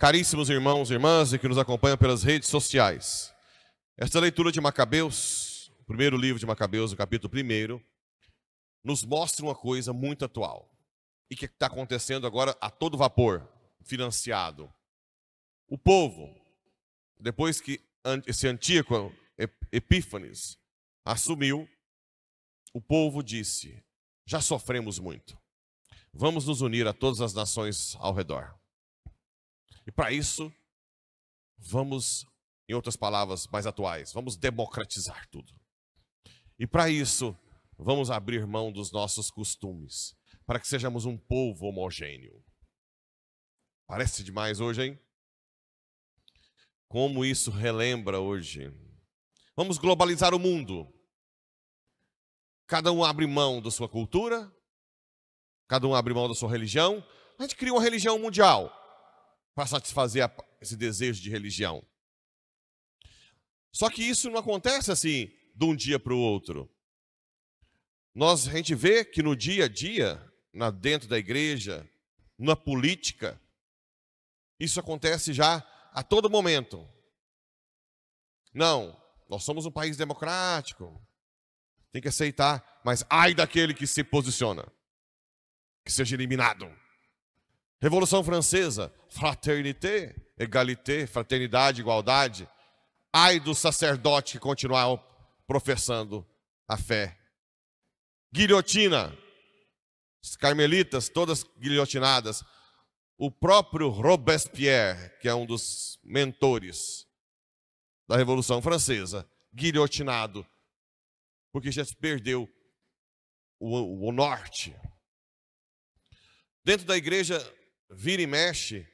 Caríssimos irmãos e irmãs que nos acompanham pelas redes sociais, esta leitura de Macabeus, o primeiro livro de Macabeus, o capítulo 1, nos mostra uma coisa muito atual e que está acontecendo agora a todo vapor, financiado. O povo, depois que esse antigo Epífanes assumiu, o povo disse: já sofremos muito, vamos nos unir a todas as nações ao redor e para isso, vamos, em outras palavras mais atuais, vamos democratizar tudo. E para isso, vamos abrir mão dos nossos costumes, para que sejamos um povo homogêneo. Parece demais hoje, hein? Como isso relembra hoje. Vamos globalizar o mundo. Cada um abre mão da sua cultura, cada um abre mão da sua religião. A gente cria uma religião mundial para satisfazer a, esse desejo de religião. Só que isso não acontece assim de um dia para o outro. Nós a gente vê que no dia a dia, na dentro da igreja, na política, isso acontece já a todo momento. Não, nós somos um país democrático. Tem que aceitar, mas ai daquele que se posiciona, que seja eliminado. Revolução Francesa, fraternité, égalité, fraternidade, igualdade. Ai do sacerdote que continuar professando a fé. Guilhotina. As carmelitas, todas guilhotinadas. O próprio Robespierre, que é um dos mentores da Revolução Francesa, guilhotinado, porque já se perdeu o, o norte. Dentro da igreja vira e mexe,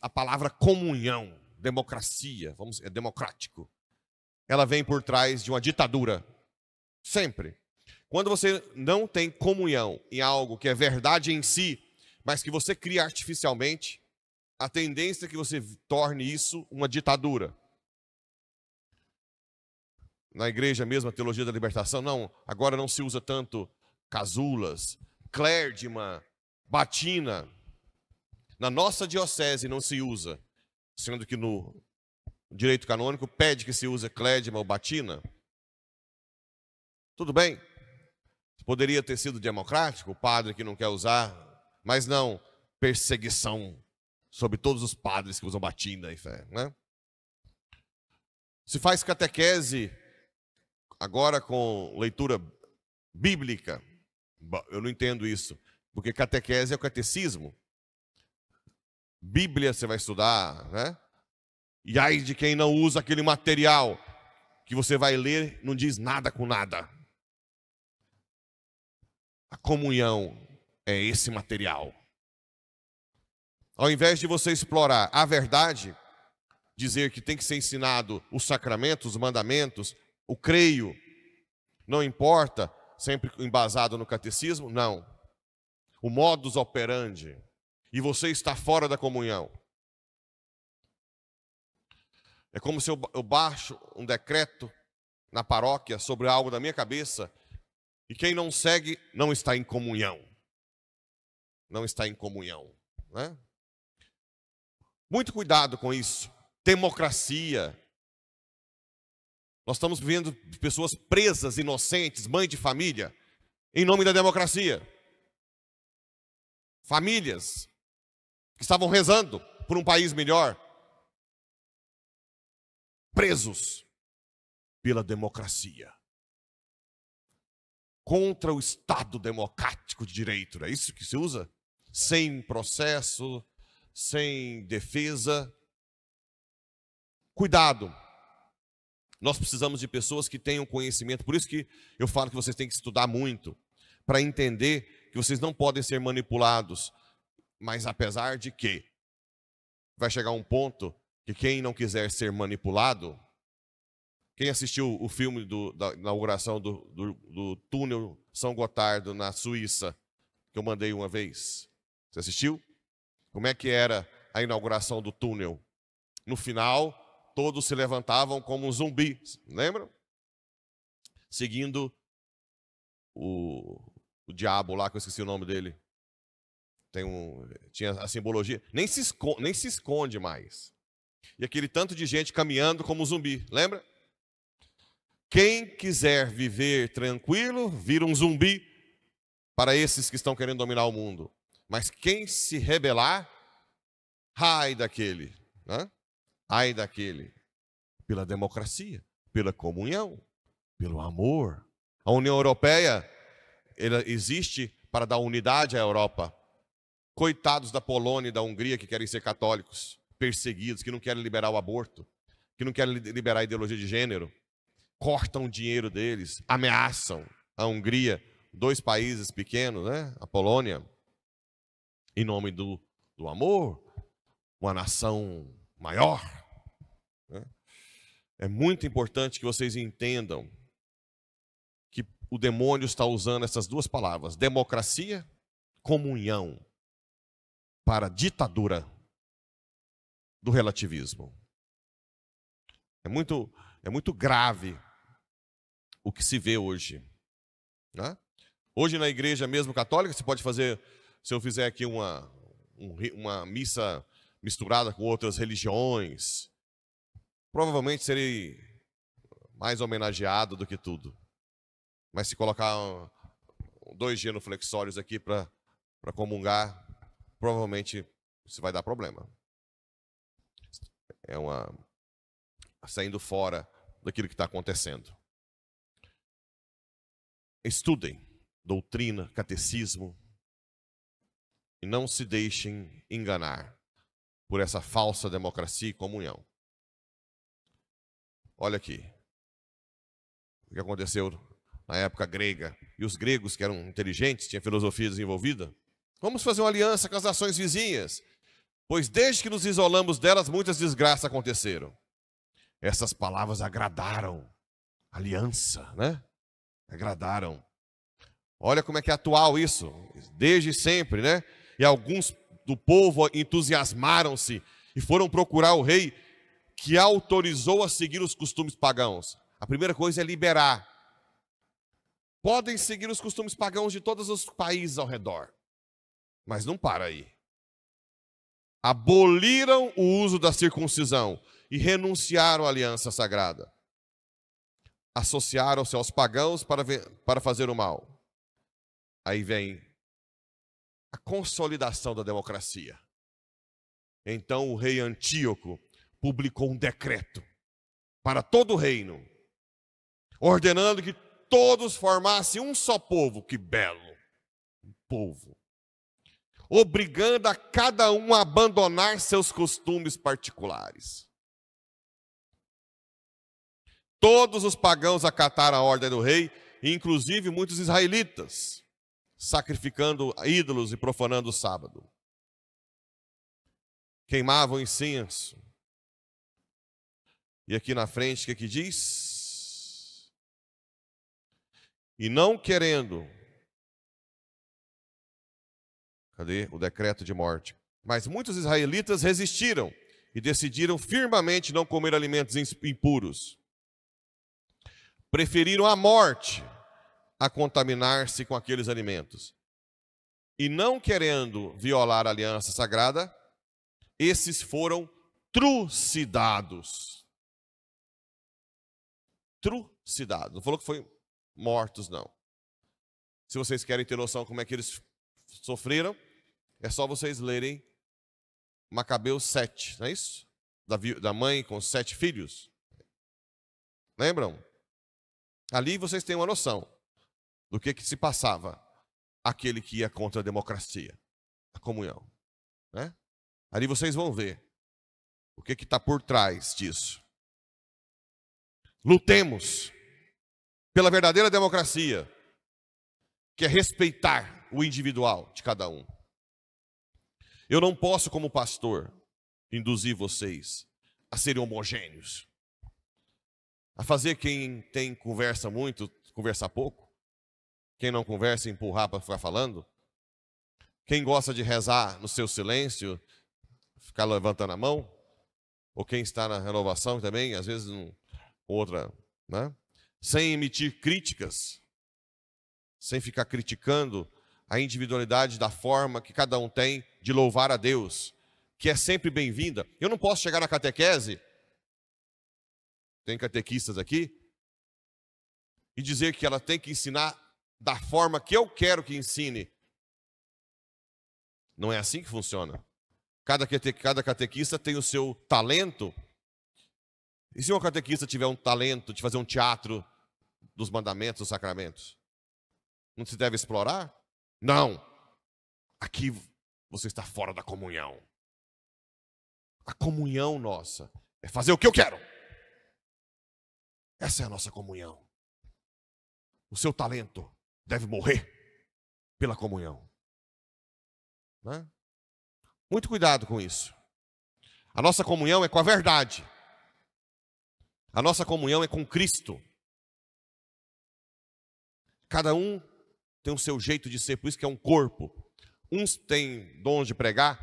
a, palavra comunhão, democracia, vamos, é democrático, ela vem por trás de uma ditadura. Sempre. Quando você não tem comunhão em algo que é verdade em si, mas que você cria artificialmente, a tendência é que você torne isso uma ditadura. Na igreja mesmo, a teologia da libertação, não, agora não se usa tanto casulas, clérgima, batina na nossa diocese não se usa, sendo que no direito canônico pede que se use clédima ou batina, tudo bem. Poderia ter sido democrático, o padre que não quer usar, mas não perseguição sobre todos os padres que usam batina e fé, né? Se faz catequese agora com leitura bíblica. Eu não entendo isso, porque catequese é o catecismo. Bíblia você vai estudar, né? E ai de quem não usa aquele material que você vai ler, não diz nada com nada. A comunhão é esse material. Ao invés de você explorar a verdade, dizer que tem que ser ensinado os sacramentos, os mandamentos, o creio, não importa, sempre embasado no catecismo, não. O modus operandi, e você está fora da comunhão. É como se eu, baixo um decreto na paróquia sobre algo da minha cabeça e quem não segue não está em comunhão. Não está em comunhão. Né? Muito cuidado com isso. Democracia. Nós estamos vendo pessoas presas, inocentes, mãe de família, em nome da democracia. Famílias estavam rezando por um país melhor, presos pela democracia. Contra o Estado democrático de direito, não é isso que se usa? Sem processo, sem defesa. Cuidado. Nós precisamos de pessoas que tenham conhecimento. Por isso que eu falo que vocês têm que estudar muito para entender que vocês não podem ser manipulados. Mas apesar de que vai chegar um ponto que quem não quiser ser manipulado, quem assistiu o filme do, da inauguração do, do, do túnel São Gotardo na Suíça, que eu mandei uma vez, você assistiu? Como é que era a inauguração do túnel? No final, todos se levantavam como um zumbi, lembram? Seguindo o, o diabo lá, que eu esqueci o nome dele tem um, tinha a simbologia, nem se, esconde, nem se esconde mais. E aquele tanto de gente caminhando como zumbi, lembra? Quem quiser viver tranquilo, vira um zumbi para esses que estão querendo dominar o mundo. Mas quem se rebelar, ai daquele, né? ai daquele, pela democracia, pela comunhão, pelo amor. A União Europeia ela existe para dar unidade à Europa, Coitados da Polônia e da Hungria que querem ser católicos, perseguidos, que não querem liberar o aborto, que não querem liberar a ideologia de gênero. Cortam o dinheiro deles, ameaçam a Hungria, dois países pequenos, né? A Polônia, em nome do, do amor, uma nação maior. Né? É muito importante que vocês entendam que o demônio está usando essas duas palavras: democracia, comunhão para a ditadura do relativismo. É muito, é muito grave o que se vê hoje. Né? Hoje, na igreja mesmo católica, você pode fazer, se eu fizer aqui uma, uma missa misturada com outras religiões, provavelmente serei mais homenageado do que tudo. Mas se colocar dois genuflexórios aqui para comungar, provavelmente isso vai dar problema. É uma. saindo fora daquilo que está acontecendo. Estudem doutrina, catecismo, e não se deixem enganar por essa falsa democracia e comunhão. Olha aqui o que aconteceu na época grega. E os gregos, que eram inteligentes, tinham filosofia desenvolvida, Vamos fazer uma aliança com as nações vizinhas, pois desde que nos isolamos delas, muitas desgraças aconteceram. Essas palavras agradaram. Aliança, né? Agradaram. Olha como é que é atual isso, desde sempre, né? E alguns do povo entusiasmaram-se e foram procurar o rei que autorizou a seguir os costumes pagãos. A primeira coisa é liberar. Podem seguir os costumes pagãos de todos os países ao redor. Mas não para aí. Aboliram o uso da circuncisão e renunciaram à aliança sagrada. Associaram-se aos pagãos para, ver, para fazer o mal. Aí vem a consolidação da democracia. Então o rei Antíoco publicou um decreto para todo o reino, ordenando que todos formassem um só povo. Que belo! Um povo obrigando a cada um a abandonar seus costumes particulares. Todos os pagãos acataram a ordem do rei, inclusive muitos israelitas, sacrificando ídolos e profanando o sábado. Queimavam incenso. E aqui na frente, o que, é que diz? E não querendo Cadê o decreto de morte? Mas muitos israelitas resistiram e decidiram firmemente não comer alimentos impuros. Preferiram a morte a contaminar-se com aqueles alimentos. E não querendo violar a aliança sagrada, esses foram trucidados. Trucidados. Não falou que foi mortos, não. Se vocês querem ter noção como é que eles sofreram, é só vocês lerem Macabeus 7, não é isso? Da, da mãe com sete filhos. Lembram? Ali vocês têm uma noção do que, que se passava aquele que ia contra a democracia, a comunhão. Né? Ali vocês vão ver o que está por trás disso. Lutemos pela verdadeira democracia, que é respeitar o individual de cada um. Eu não posso, como pastor, induzir vocês a serem homogêneos, a fazer quem tem conversa muito conversar pouco, quem não conversa empurrar para ficar falando, quem gosta de rezar no seu silêncio, ficar levantando a mão, ou quem está na renovação também, às vezes um, outra, né? sem emitir críticas, sem ficar criticando a individualidade da forma que cada um tem de louvar a Deus, que é sempre bem-vinda. Eu não posso chegar na catequese, tem catequistas aqui, e dizer que ela tem que ensinar da forma que eu quero que ensine. Não é assim que funciona. Cada, cate, cada catequista tem o seu talento. E se uma catequista tiver um talento de fazer um teatro dos mandamentos, dos sacramentos? Não se deve explorar? Não. Aqui você está fora da comunhão. A comunhão nossa é fazer o que eu quero. Essa é a nossa comunhão. O seu talento deve morrer pela comunhão. Né? Muito cuidado com isso. A nossa comunhão é com a verdade. A nossa comunhão é com Cristo. Cada um tem o seu jeito de ser, por isso que é um corpo. Uns têm dons de pregar,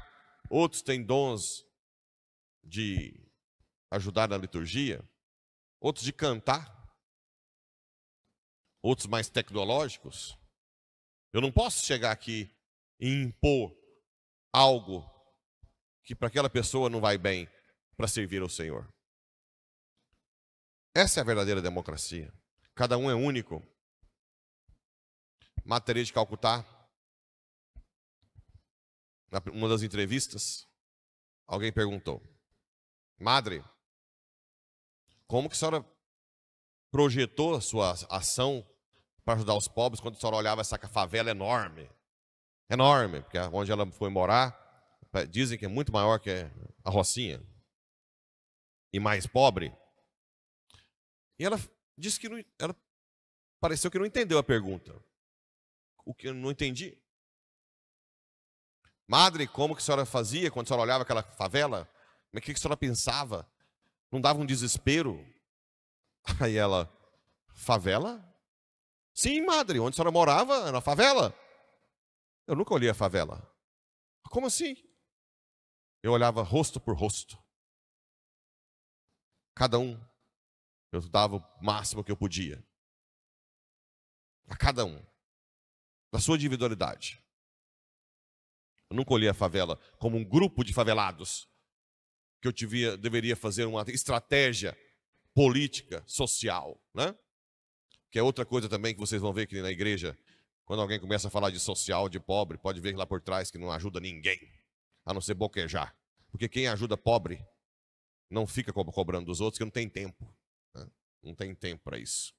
outros têm dons de ajudar na liturgia, outros de cantar, outros mais tecnológicos. Eu não posso chegar aqui e impor algo que para aquela pessoa não vai bem para servir ao Senhor. Essa é a verdadeira democracia. Cada um é único, Materia de Calcutá, na uma das entrevistas, alguém perguntou: Madre, como que a senhora projetou a sua ação para ajudar os pobres quando a senhora olhava essa favela enorme? Enorme, porque é onde ela foi morar, dizem que é muito maior que a Rocinha e mais pobre. E ela disse que não, ela pareceu que não entendeu a pergunta o que eu não entendi. Madre, como que a senhora fazia quando a senhora olhava aquela favela? Como é que a senhora pensava? Não dava um desespero? Aí ela, favela? Sim, madre, onde a senhora morava, na favela. Eu nunca olhei a favela. Como assim? Eu olhava rosto por rosto. Cada um, eu dava o máximo que eu podia. A cada um da sua individualidade. Eu nunca olhei a favela como um grupo de favelados que eu devia, deveria fazer uma estratégia política, social, né? Que é outra coisa também que vocês vão ver que na igreja, quando alguém começa a falar de social, de pobre, pode ver lá por trás que não ajuda ninguém, a não ser boquejar. Porque quem ajuda pobre não fica cobrando dos outros, que não tem tempo. Né? Não tem tempo para isso.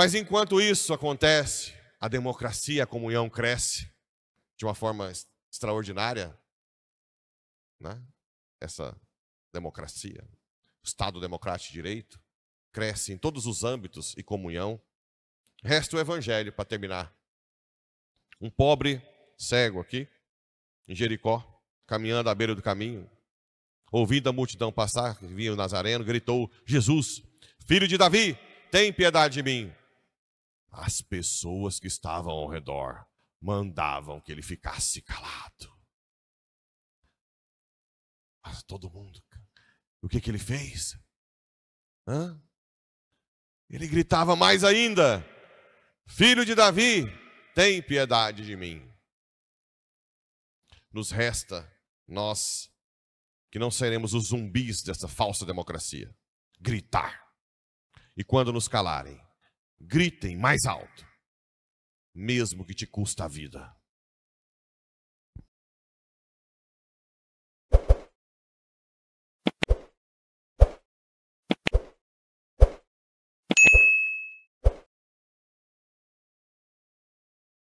Mas enquanto isso acontece, a democracia, a comunhão cresce de uma forma extraordinária, né? essa democracia, o Estado democrático de direito, cresce em todos os âmbitos e comunhão. Resta o Evangelho para terminar. Um pobre cego aqui, em Jericó, caminhando à beira do caminho, ouvindo a multidão passar, que vinha o Nazareno, gritou: Jesus, filho de Davi, tem piedade de mim as pessoas que estavam ao redor mandavam que ele ficasse calado. Mas todo mundo. O que, que ele fez? Hã? Ele gritava mais ainda: Filho de Davi, tem piedade de mim. Nos resta nós que não seremos os zumbis dessa falsa democracia gritar. E quando nos calarem, gritem mais alto, mesmo que te custa a vida.